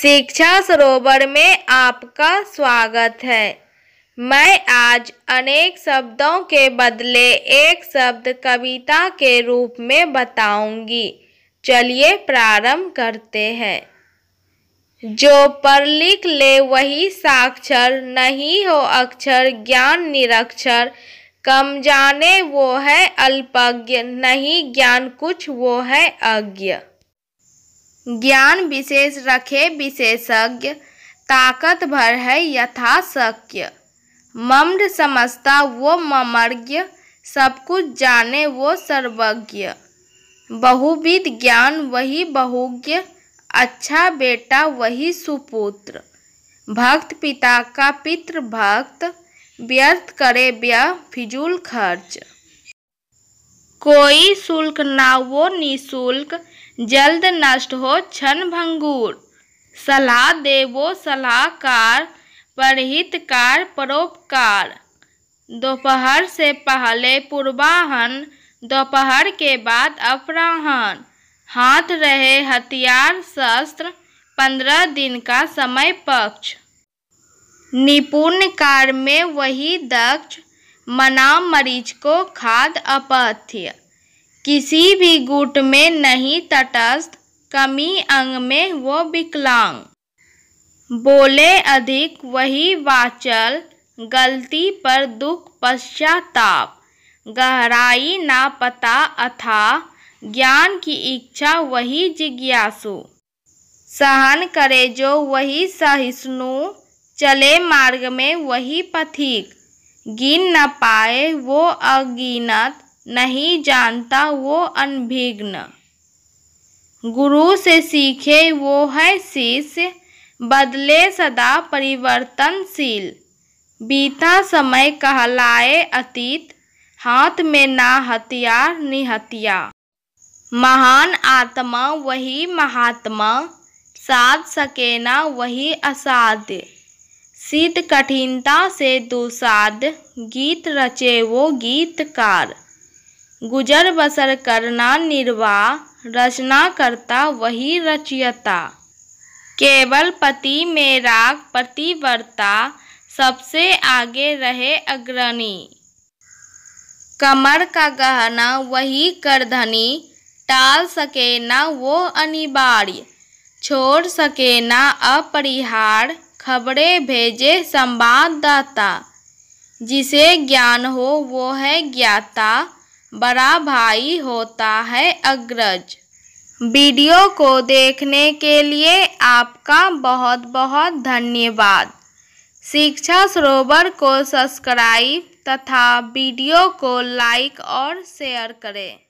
शिक्षा सरोवर में आपका स्वागत है मैं आज अनेक शब्दों के बदले एक शब्द कविता के रूप में बताऊंगी चलिए प्रारंभ करते हैं जो पर लिख ले वही साक्षर नहीं हो अक्षर ज्ञान निरक्षर कम जाने वो है अल्पज्ञ नहीं ज्ञान कुछ वो है अज्ञ ज्ञान विशेष रखे विशेषज्ञ ताकत भर है यथा शक्य मम्र समझता वो ममर्ज्ञ सब कुछ जाने वो सर्वज्ञ बहुविध ज्ञान वही बहुज्ञ अच्छा बेटा वही सुपुत्र भक्त पिता का पित्र भक्त व्यर्थ करे व्य फिजूल खर्च कोई शुल्क ना वो निशुल्क जल्द नष्ट हो क्षण भंगुर सलाह देवो सलाहकार परहितकार परोपकार दोपहर से पहले पूर्वाहन दोपहर के बाद अपराहन हाथ रहे हथियार शस्त्र पंद्रह दिन का समय पक्ष निपुण कार्य में वही दक्ष मना मरीज को खाद अपथ्य किसी भी गुट में नहीं तटस्थ कमी अंग में वो विकलांग बोले अधिक वही वाचल गलती पर दुख पश्चाताप गहराई ना पता अथा ज्ञान की इच्छा वही जिज्ञासु सहन करे जो वही सहिष्णु चले मार्ग में वही पथिक गिन न पाए वो अगिनत नहीं जानता वो अनभिघ्न गुरु से सीखे वो है शिष्य बदले सदा परिवर्तनशील बीता समय कहलाए अतीत हाथ में ना हथियार निहतिया महान आत्मा वही महात्मा साध सके ना वही असाध्य शीत कठिनता से दुसाध गीत रचे वो गीतकार गुजर बसर करना निर्वाह रचना करता वही रचयता केवल पति में राग प्रतिवर्ता सबसे आगे रहे अग्रणी कमर का गहना वही करधनी टाल सके ना वो अनिवार्य छोड़ सके ना अपरिहार खबरें भेजे संवाददाता जिसे ज्ञान हो वो है ज्ञाता बड़ा भाई होता है अग्रज वीडियो को देखने के लिए आपका बहुत बहुत धन्यवाद शिक्षा सरोवर को सब्सक्राइब तथा वीडियो को लाइक और शेयर करें